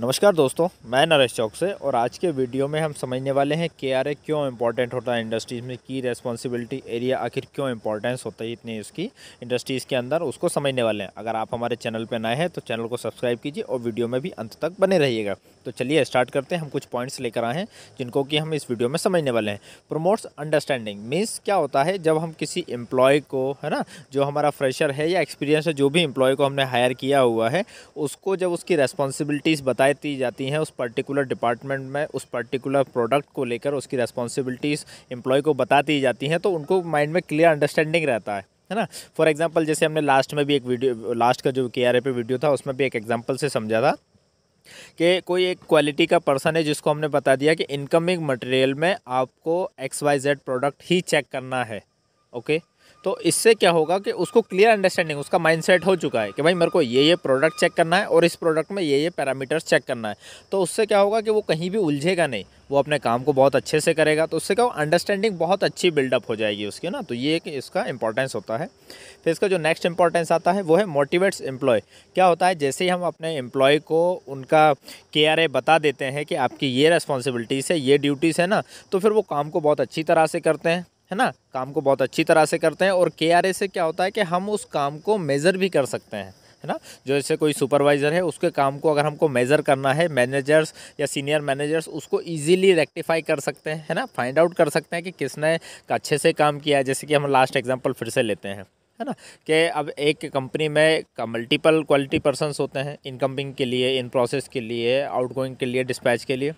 नमस्कार दोस्तों मैं नरेश चौक से और आज के वीडियो में हम समझने वाले हैं के आर ए क्यों इम्पॉर्टेंट होता है इंडस्ट्रीज़ में की रेस्पॉन्सिबिलिटी एरिया आखिर क्यों इंपॉर्टेंस होता है इतनी इसकी इंडस्ट्रीज़ के अंदर उसको समझने वाले हैं अगर आप हमारे चैनल पर नए हैं तो चैनल को सब्सक्राइब कीजिए और वीडियो में भी अंत तक बने रहिएगा तो चलिए स्टार्ट करते हैं हम कुछ पॉइंट्स लेकर आए हैं जिनको कि हम इस वीडियो में समझने वाले हैं प्रोमोट्स अंडरस्टैंडिंग मीन्स क्या होता है जब हम किसी एम्प्लॉय को है ना जो हमारा फ्रेशर है या एक्सपीरियंस है जो भी एम्प्लॉय को हमने हायर किया हुआ है उसको जब उसकी रेस्पॉन्सिबिलिटीज़ बताई जाती हैं उस पर्टिकुलर डिपार्टमेंट में उस पर्टिकुलर प्रोडक्ट को लेकर उसकी रेस्पॉन्सिबिलिटीज़ एम्प्लॉय को बता दी जाती हैं तो उनको माइंड में क्लियर अंडरस्टैंडिंग रहता है है ना फॉर एग्जाम्पल जैसे हमने लास्ट में भी एक वीडियो लास्ट का जो के आर पे वीडियो था उसमें भी एक एग्जाम्पल से समझा था कि कोई एक क्वालिटी का पर्सन है जिसको हमने बता दिया कि इनकमिंग मटेरियल में आपको एक्स वाई जेड प्रोडक्ट ही चेक करना है ओके तो इससे क्या होगा कि उसको क्लियर अंडरस्टैंडिंग उसका माइंडसेट हो चुका है कि भाई मेरे को ये ये प्रोडक्ट चेक करना है और इस प्रोडक्ट में ये ये पैरामीटर्स चेक करना है तो उससे क्या होगा कि वो कहीं भी उलझेगा नहीं वो अपने काम को बहुत अच्छे से करेगा तो उससे क्या अंडरस्टैंडिंग बहुत अच्छी बिल्डअप हो जाएगी उसकी ना तो ये एक इसका इंपॉर्टेंस होता है फिर इसका जो नेक्स्ट इंपॉर्टेंस आता है वो है मोटिवेट्स एम्प्लॉय क्या होता है जैसे ही हम अपने एम्प्लॉय को उनका के बता देते हैं कि आपकी ये रेस्पॉन्सिबिलिटीज़ है ये ड्यूटीज़ है ना तो फिर वो काम को बहुत अच्छी तरह से करते हैं है ना काम को बहुत अच्छी तरह से करते हैं और के से क्या होता है कि हम उस काम को मेज़र भी कर सकते हैं है ना जो जैसे कोई सुपरवाइज़र है उसके काम को अगर हमको मेज़र करना है मैनेजर्स या सीनियर मैनेजर्स उसको इजीली रेक्टिफाई कर सकते हैं है ना फाइंड आउट कर सकते हैं कि किसने अच्छे से काम किया है जैसे कि हम लास्ट एग्जांपल फिर से लेते हैं है ना कि अब एक कंपनी में मल्टीपल क्वालिटी पर्सनस होते हैं इनकमिंग के लिए इन प्रोसेस के लिए आउट के लिए डिस्पैच के लिए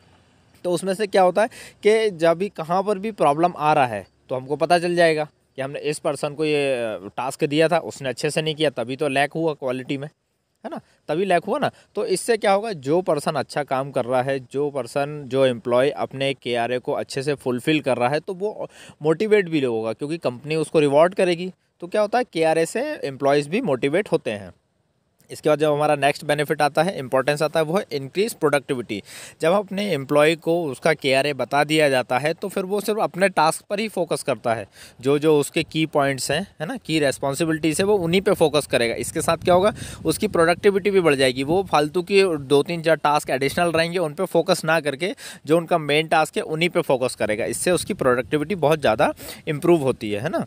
तो उसमें से क्या होता है कि जब भी कहाँ पर भी प्रॉब्लम आ रहा है तो हमको पता चल जाएगा कि हमने इस पर्सन को ये टास्क दिया था उसने अच्छे से नहीं किया तभी तो लैक हुआ क्वालिटी में है ना तभी लैक हुआ ना तो इससे क्या होगा जो पर्सन अच्छा काम कर रहा है जो पर्सन जो एम्प्लॉय अपने के को अच्छे से फुलफ़िल कर रहा है तो वो मोटिवेट भी होगा क्योंकि कंपनी उसको रिवॉर्ड करेगी तो क्या होता है के से एम्प्लॉयज़ भी मोटिवेट होते हैं इसके बाद जब हमारा नेक्स्ट बेनिफिट आता है इंपॉर्टेंस आता है वो है इंक्रीज प्रोडक्टिविटी जब अपने एम्प्लॉय को उसका के बता दिया जाता है तो फिर वो सिर्फ अपने टास्क पर ही फोकस करता है जो जो उसके की पॉइंट्स हैं है ना की रेस्पॉन्सिबिलिटीज़ है वो उन्हीं पर फोकस करेगा इसके साथ क्या होगा उसकी प्रोडक्टिविटी भी बढ़ जाएगी वो फालतू की दो तीन चार टास्क एडिशनल रहेंगे उन पर फोकस ना करके जो उनका मेन टास्क है उन्हीं पर फोकस करेगा इससे उसकी प्रोडक्टिविटी बहुत ज़्यादा इम्प्रूव होती है है ना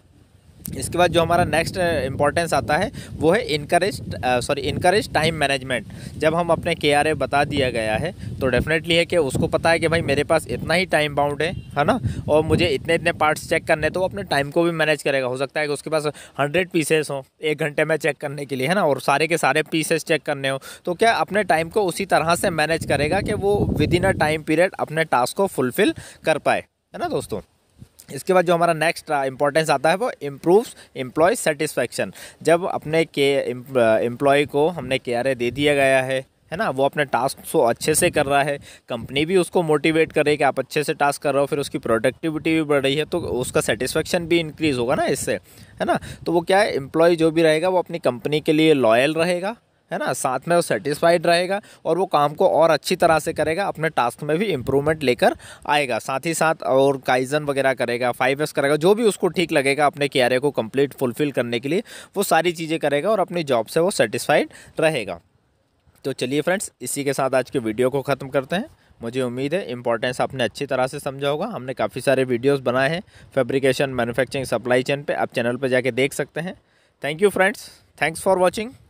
इसके बाद जो हमारा नेक्स्ट इंपॉर्टेंस uh, आता है वो है encourage sorry encourage time management जब हम अपने के बता दिया गया है तो डेफिनेटली है कि उसको पता है कि भाई मेरे पास इतना ही टाइम बाउंड है है ना और मुझे इतने इतने पार्ट्स चेक करने तो वो अपने टाइम को भी मैनेज करेगा हो सकता है कि उसके पास हंड्रेड पीसेस हों एक घंटे में चेक करने के लिए है ना और सारे के सारे पीसेस चेक करने हों तो क्या अपने टाइम को उसी तरह से मैनेज करेगा कि वो within a time period अपने टास्क को फुलफ़िल कर पाए है ना दोस्तों इसके बाद जो हमारा नेक्स्ट इंपॉर्टेंस आता है वो इम्प्रूव्स एम्प्लॉय सेटिस्फैक्शन जब अपने के एम्प्लॉय को हमने के आर दे दिया गया है है ना वो अपने टास्क को अच्छे से कर रहा है कंपनी भी उसको मोटिवेट कर रही है कि आप अच्छे से टास्क कर रहे हो फिर उसकी प्रोडक्टिविटी भी बढ़ रही है तो उसका सेटिस्फेक्शन भी इंक्रीज़ होगा ना इससे है ना तो वो क्या है एम्प्लॉय जो भी रहेगा वो अपनी कंपनी के लिए लॉयल रहेगा है ना साथ में वो सेटिस्फाइड रहेगा और वो काम को और अच्छी तरह से करेगा अपने टास्क में भी इम्प्रूवमेंट लेकर आएगा साथ ही साथ और काइजन वगैरह करेगा फाइव एस करेगा जो भी उसको ठीक लगेगा अपने कैरियर को कंप्लीट फुलफिल करने के लिए वो सारी चीज़ें करेगा और अपनी जॉब से वो सेटिस्फाइड रहेगा तो चलिए फ्रेंड्स इसी के साथ आज के वीडियो को ख़त्म करते हैं मुझे उम्मीद है इंपॉर्टेंस आपने अच्छी तरह से समझा होगा हमने काफ़ी सारे वीडियोस बनाए हैं फैब्रिकेशन मैन्युफैक्चरिंग सप्लाई चेन पे आप चैनल पे जाके देख सकते हैं thank you friends thanks for watching